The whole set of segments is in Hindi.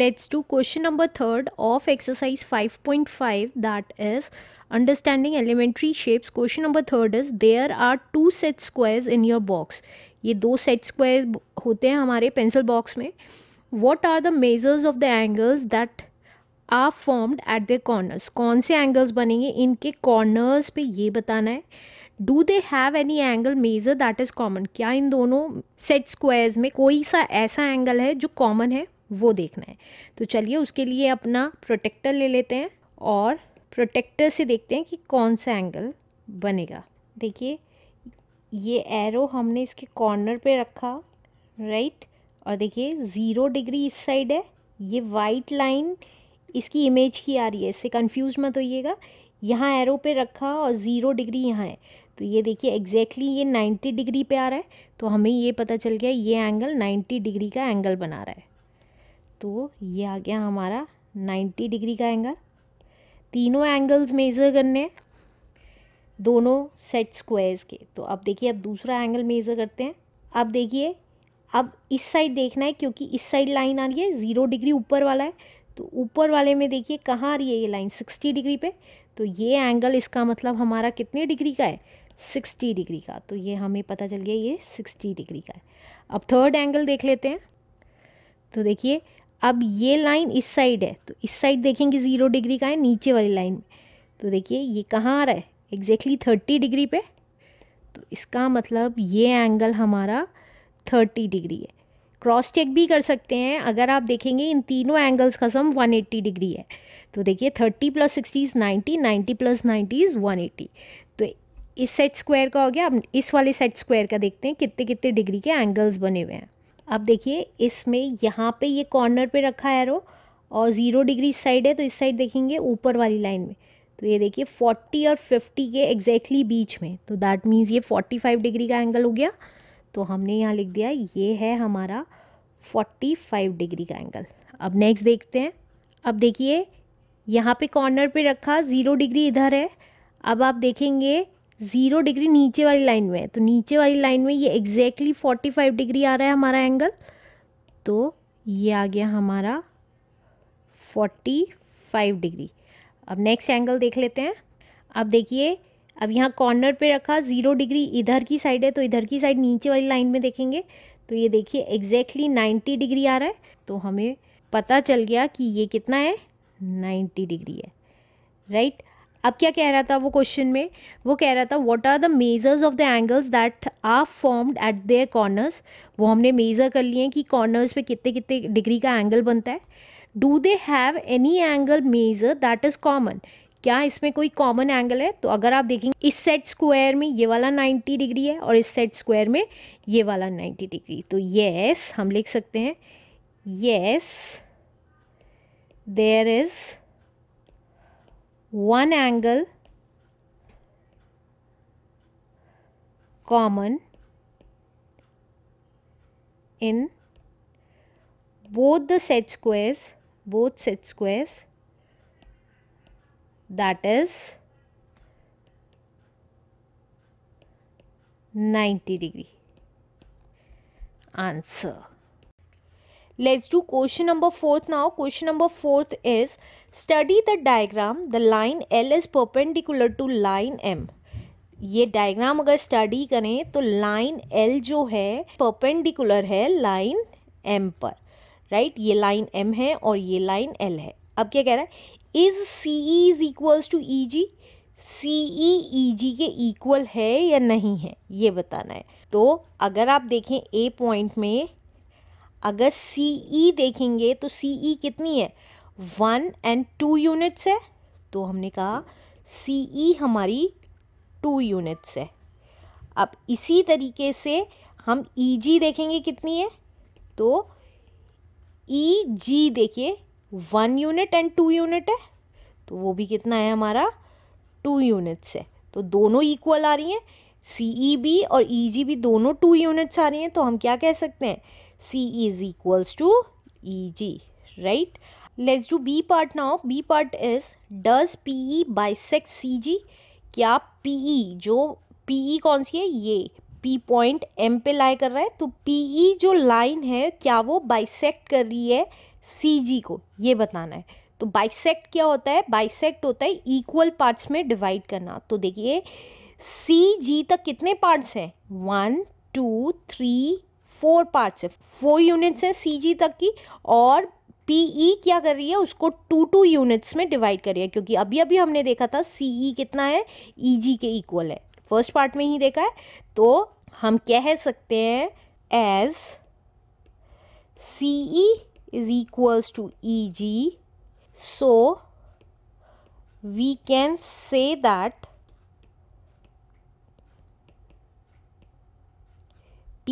let's do question number exercise of exercise 5.5 that is understanding elementary shapes question number third is there are two set squares in your box ये दो सेट स्क्वायर होते हैं हमारे पेंसिल बॉक्स में what are the measures of the angles that are formed at the corners कौन से एंगल्स बनेंगे इनके कॉर्नर्स पे ये बताना है do they have any angle measure that is common क्या इन दोनों सेट स्क्वायर्स में कोई सा ऐसा एंगल है जो कॉमन है वो देखना है तो चलिए उसके लिए अपना प्रोटेक्टर ले लेते हैं और प्रोटेक्टर से देखते हैं कि कौन सा एंगल बनेगा देखिए ये एरो हमने इसके कॉर्नर पे रखा राइट और देखिए ज़ीरो डिग्री इस साइड है ये वाइट लाइन इसकी इमेज की आ रही है इससे कंफ्यूज मत होइएगा यहाँ एरो पे रखा और ज़ीरो डिग्री यहाँ है तो ये देखिए एग्जैक्टली exactly ये नाइन्टी डिग्री पे आ रहा है तो हमें ये पता चल गया ये एंगल नाइन्टी डिग्री का एंगल बना रहा है तो ये आ गया हमारा 90 डिग्री का एंगल तीनों एंगल्स मेज़र करने हैं दोनों सेट स्क्वायर्स के तो अब देखिए अब दूसरा एंगल मेज़र करते हैं अब देखिए अब इस साइड देखना है क्योंकि इस साइड लाइन आ रही है ज़ीरो डिग्री ऊपर वाला है तो ऊपर वाले में देखिए कहाँ आ रही है ये लाइन सिक्सटी डिग्री पे तो ये एंगल इसका मतलब हमारा कितने डिग्री का है सिक्सटी डिग्री का तो ये हमें पता चल गया ये सिक्सटी डिग्री का है अब थर्ड एंगल देख लेते हैं तो देखिए अब ये लाइन इस साइड है तो इस साइड देखेंगे ज़ीरो डिग्री का है नीचे वाली लाइन में तो देखिए ये कहाँ आ रहा है एग्जैक्टली थर्टी डिग्री पे तो इसका मतलब ये एंगल हमारा थर्टी डिग्री है क्रॉस चेक भी कर सकते हैं अगर आप देखेंगे इन तीनों एंगल्स का सम 180 डिग्री है तो देखिए 30 plus sixty is ninety ninety plus ninety is one तो इस सेट स्क्वायर का हो गया अब इस वाले सेट स्क्वायर का देखते हैं कितने कितने डिग्री के एंगल्स बने हुए हैं अब देखिए इसमें यहाँ पे ये कॉर्नर पे रखा है एरो और ज़ीरो डिग्री साइड है तो इस साइड देखेंगे ऊपर वाली लाइन में तो ये देखिए फोर्टी और फिफ्टी के एग्जैक्टली बीच में तो दैट मीन्स ये फोर्टी फाइव डिग्री का एंगल हो गया तो हमने यहाँ लिख दिया ये है हमारा फोर्टी फाइव डिग्री का एंगल अब नेक्स्ट देखते हैं अब देखिए यहाँ पे कॉर्नर पे रखा ज़ीरो डिग्री इधर है अब आप देखेंगे ज़ीरो डिग्री नीचे वाली लाइन में है तो नीचे वाली लाइन में ये एग्जैक्टली फोर्टी फाइव डिग्री आ रहा है हमारा एंगल तो ये आ गया हमारा फोर्टी फाइव डिग्री अब नेक्स्ट एंगल देख लेते हैं अब देखिए अब यहाँ कॉर्नर पे रखा ज़ीरो डिग्री इधर की साइड है तो इधर की साइड नीचे वाली लाइन में देखेंगे तो ये देखिए एग्जैक्टली नाइन्टी डिग्री आ रहा है तो हमें पता चल गया कि ये कितना है नाइन्टी डिग्री है राइट right? अब क्या कह रहा था वो क्वेश्चन में वो कह रहा था what are the measures of the angles that are formed at their corners वो हमने मेज़र कर लिए कि कॉर्नर्स पे कितने कितने डिग्री का एंगल बनता है do they have any angle measure that is common क्या इसमें कोई कॉमन एंगल है तो अगर आप देखेंगे इस सेट स्क्वायर में ये वाला 90 डिग्री है और इस सेट स्क्वायर में ये वाला 90 डिग्री तो यस हम लिख सकते हैं yes there is one angle common in both the set squares both set squares that is 90 degree answer let's do question number 4th now question number 4th is study the diagram the line l is perpendicular to line m ये डायग्राम अगर स्टडी करें तो लाइन एल जो है परपेंडिकुलर है लाइन एम पर राइट ये लाइन एम है और ये लाइन एल है अब क्या कह रहा है is C E is equals to E G C E E G के इक्वल है या नहीं है ये बताना है तो अगर आप देखें ए पॉइंट में अगर सी ई e देखेंगे तो सी ई e कितनी है वन एंड टू यूनिट्स है तो हमने कहा सी ई e हमारी टू यूनिट्स है अब इसी तरीके से हम ई जी देखेंगे कितनी है तो ई जी देखिए one unit and two unit है तो वो भी कितना है हमारा टू यूनिट्स है तो दोनों इक्वल आ रही हैं सी ई बी और ई जी बी दोनों टू यूनिट्स आ रही हैं तो हम क्या कह सकते हैं C is equals to EG, right? Let's do B part now. B part is does PE bisect CG? क्या PE जो PE कौन सी है ये P पॉइंट M पे लाई कर रहा है तो PE जो लाइन है क्या वो बाइसेकट कर रही है CG को ये बताना है तो बाइसेकट क्या होता है बाइसेकट होता है इक्वल पार्ट्स में डिवाइड करना तो देखिए सी जी तक कितने पार्ट्स हैं one two three four parts है फोर यूनिट्स हैं सी जी तक की और पीई e क्या कर रही है उसको टू टू यूनिट्स में डिवाइड कर रही है क्योंकि अभी अभी हमने देखा था सीई e कितना है ई e जी के इक्वल है फर्स्ट पार्ट में ही देखा है तो हम कह सकते हैं as E is equals to E G so we can say that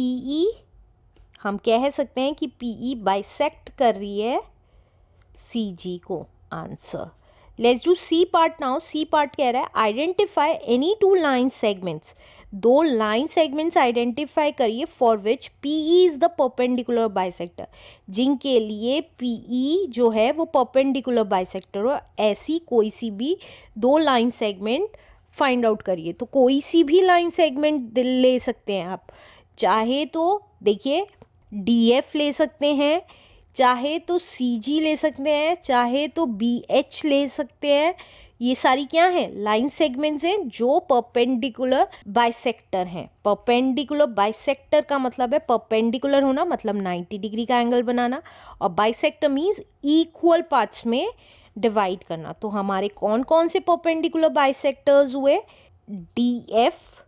E हम कह सकते हैं कि पीई बाइसेक्ट e कर रही है सी जी को answer let's do C part now C part कह रहा है identify any two line segments दो लाइन सेगमेंट्स आइडेंटिफाई करिए for which P E is the perpendicular bisector जिनके लिए पी ई e जो है वो पर्पेंडिकुलर बाइसेक्टर हो ऐसी कोई सी भी दो लाइन सेगमेंट फाइंड आउट करिए तो कोई सी भी लाइन सेगमेंट ले सकते हैं आप चाहे तो देखिए डीएफ ले सकते हैं चाहे तो जी ले सकते हैं चाहे तो एच ले सकते हैं ये सारी क्या है लाइन सेगमेंट्स हैं जो परपेंडिकुलर बाइसेक्टर हैं परपेंडिकुलर बाइसेक्टर का मतलब है परपेंडिकुलर होना मतलब 90 डिग्री का एंगल बनाना और बाइसेक्टर मीन्स इक्वल पार्ट्स में डिवाइड करना तो हमारे कौन कौन से परपेंडिकुलर बाइसेक्टर्स हुए डी एफ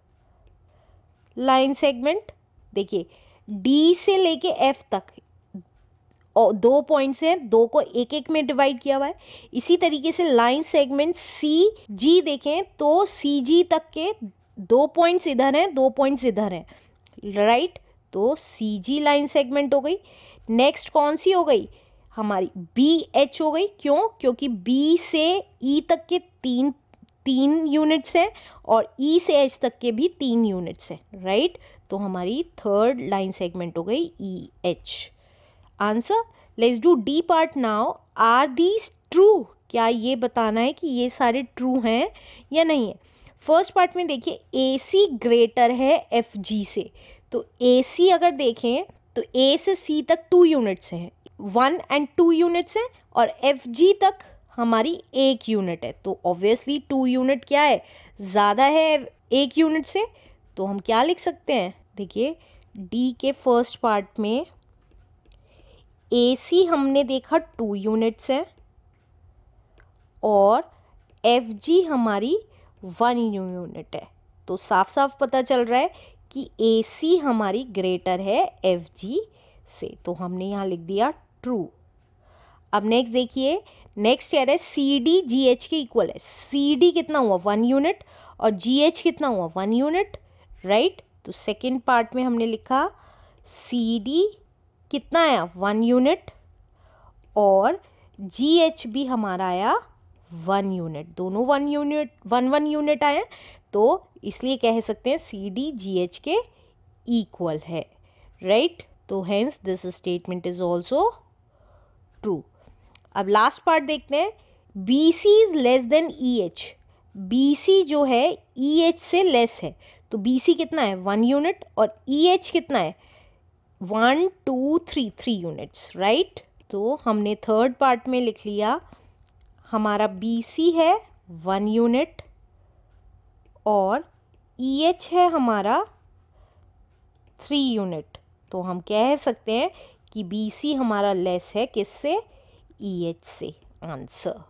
लाइन सेगमेंट देखिए डी से लेके एफ तक और दो पॉइंट्स हैं दो को एक एक में डिवाइड किया हुआ है इसी तरीके से लाइन सेगमेंट सी जी देखें तो सी जी तक के दो पॉइंट्स इधर हैं दो पॉइंट्स इधर हैं राइट right? तो सी जी लाइन सेगमेंट हो गई नेक्स्ट कौन सी हो गई हमारी बी एच हो गई क्यों क्योंकि बी से ई e तक के तीन तीन यूनिट्स हैं और ई e से एच तक के भी तीन यूनिट्स हैं राइट तो हमारी थर्ड लाइन सेगमेंट हो गई E H answer let's do D part now are these true क्या ये बताना है कि ये सारे ट्रू हैं या नहीं है फर्स्ट पार्ट में देखिए ए सी ग्रेटर है एफ जी से तो ए सी अगर देखें तो ए से सी तक टू यूनिट्स हैं वन एंड टू यूनिट्स हैं और एफ जी तक हमारी एक यूनिट है तो ऑब्वियसली टू यूनिट क्या है ज़्यादा है एक यूनिट से तो हम क्या लिख सकते हैं देखिए डी के फर्स्ट पार्ट में ए सी हमने देखा टू यूनिट्स हैं और एफ जी हमारी वन यूनिट है तो साफ साफ पता चल रहा है कि ए सी हमारी ग्रेटर है एफ जी से तो हमने यहाँ लिख दिया ट्रू अब नेक्स्ट देखिए नेक्स्ट यार है सी डी जी एच के इक्वल है सी डी कितना हुआ वन यूनिट और जी एच कितना हुआ वन यूनिट राइट तो सेकेंड पार्ट में हमने लिखा सी डी कितना आया वन यूनिट और जी एच भी हमारा आया वन यूनिट दोनों one unit one one unit आए तो इसलिए कह सकते हैं सी डी जी एच के इक्वल है राइट right? तो hence this statement is also true अब लास्ट पार्ट देखते हैं B C is less than E H B C जो है ई e एच से लेस है तो बी सी कितना है वन यूनिट और ई e एच कितना है one two three three units right तो हमने थर्ड पार्ट में लिख लिया हमारा बी सी है वन यूनिट और ई e एच है हमारा थ्री यूनिट तो हम कह सकते हैं कि बी सी हमारा लेस है किससे e S c 答案。